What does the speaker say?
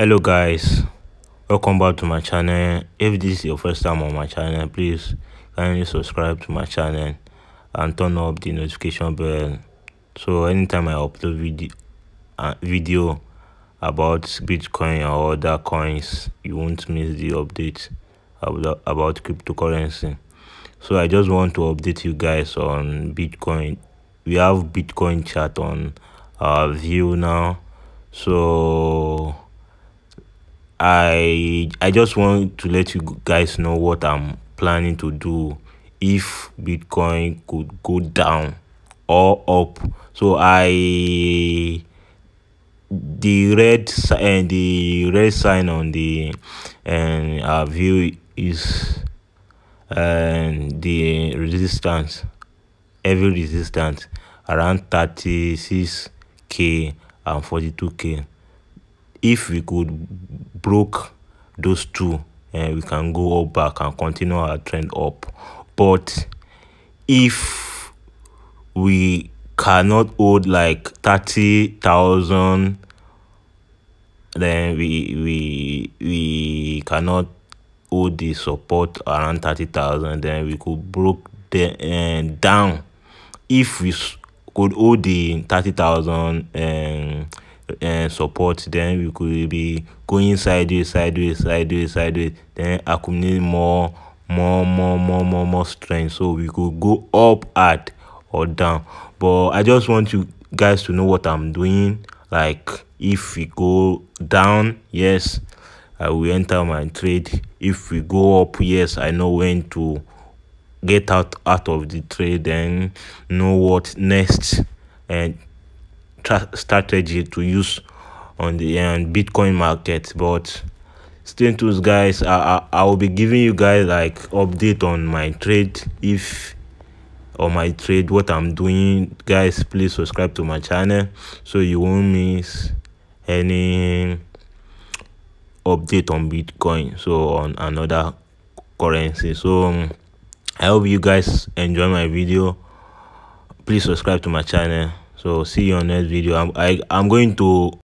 hello guys welcome back to my channel if this is your first time on my channel please kindly subscribe to my channel and turn up the notification bell so anytime i upload video uh, video about bitcoin or other coins you won't miss the update about, about cryptocurrency so i just want to update you guys on bitcoin we have bitcoin chat on our uh, view now so I I just want to let you guys know what I'm planning to do if Bitcoin could go down or up. So I the red and eh, the red sign on the and eh, our view is and eh, the resistance every resistance around 36k and 42k if we could broke those two and eh, we can go up back and continue our trend up but if we cannot hold like 30,000 then we we we cannot hold the support around 30,000 then we could broke the uh, down if we could hold the 30,000 and eh, uh, support, then we could be going sideways, sideways, sideways, sideways, then accumulate more, more, more, more, more, more strength. So we could go up at or down. But I just want you guys to know what I'm doing. Like if we go down, yes, I will enter my trade. If we go up, yes, I know when to get out out of the trade Then know what next and strategy to use on the eh, Bitcoin market. But stay tuned, guys. I, I I will be giving you guys like update on my trade if on my trade what i'm doing guys please subscribe to my channel so you won't miss any update on bitcoin so on another currency so um, i hope you guys enjoy my video please subscribe to my channel so see you on next video i'm I, i am going to